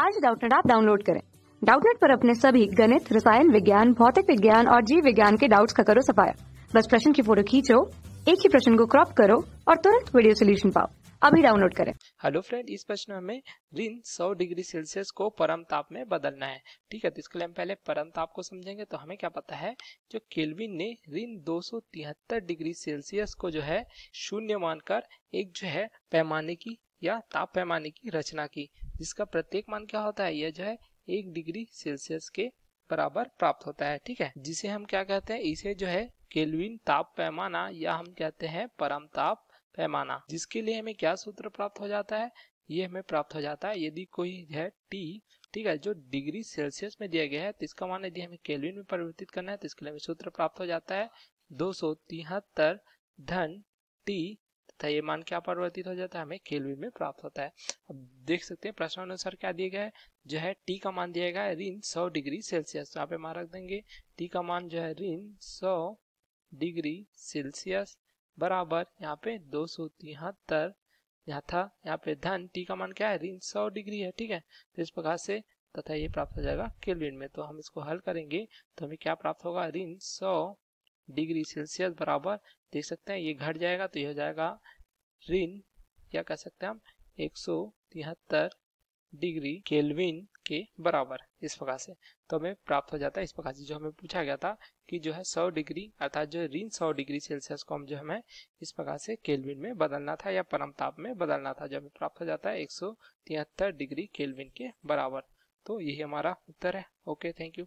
आज डाउटनेट आप डाउनलोड करें डाउटनेट पर अपने सभी गणित रसायन विज्ञान भौतिक विज्ञान और जीव विज्ञान के डाउट्स का करो सफाया बस प्रश्न की फोटो खींचो एक ही प्रश्न को क्रॉप करो और तुरंत वीडियो सोल्यूशन पाओ अभी डाउनलोड करें हेलो फ्रेंड इस प्रश्न में ऋण 100 डिग्री सेल्सियस को परम ताप में बदलना है ठीक है तो इसके लिए हम पहले परम ताप को समझेंगे तो हमें क्या पता है जो केल्विन ने ऋण 273 डिग्री सेल्सियस को जो है शून्य मानकर एक जो है पैमाने की या ताप पैमाने की रचना की जिसका प्रत्येक मान क्या होता है यह जो है एक डिग्री सेल्सियस के बराबर प्राप्त होता है ठीक है जिसे हम क्या कहते हैं इसे जो है केल्विन ताप पैमाना या हम कहते हैं परम ताप पैमाना जिसके लिए हमें क्या सूत्र प्राप्त हो जाता है ये हमें प्राप्त हो जाता है यदि कोई है टी ठीक है जो डिग्री सेल्सियस में दिया गया है तो इसका मान यदि हमें केल्विन में परिवर्तित करना है तो इसके लिए हमें सूत्र प्राप्त हो जाता है दो सौ तिहत्तर धन टी तथा ये मान क्या परिवर्तित हो जाता है हमें केल्विन में प्राप्त होता है अब देख सकते हैं प्रश्न अनुसार क्या दिया गया है जो है टी का मान दिया गया है ऋण सौ डिग्री सेल्सियस तो आप मान रख देंगे टी का मान जो है ऋण सौ डिग्री सेल्सियस बराबर यहाँ पे दो सौ तिहत्तर यहाँ था यहाँ पे धन टी का मान क्या है ऋण सौ डिग्री है ठीक है तो इस प्रकार से तथा ये प्राप्त हो जाएगा केल्विन में तो हम इसको हल करेंगे तो हमें क्या प्राप्त होगा ऋण सौ डिग्री सेल्सियस बराबर देख सकते हैं ये घट जाएगा तो यह जाएगा ऋण क्या कह सकते हैं हम एक डिग्री केल्विन के बराबर इस प्रकार से तो हमें प्राप्त हो जाता है इस प्रकार से जो हमें पूछा गया था कि जो है 100 डिग्री अर्थात जो ऋण 100 डिग्री सेल्सियस को हम जो हमें इस प्रकार से केल्विन में बदलना था या परम ताप में बदलना था जो हमें प्राप्त हो जाता है एक डिग्री केल्विन के बराबर तो यही हमारा उत्तर है ओके थैंक यू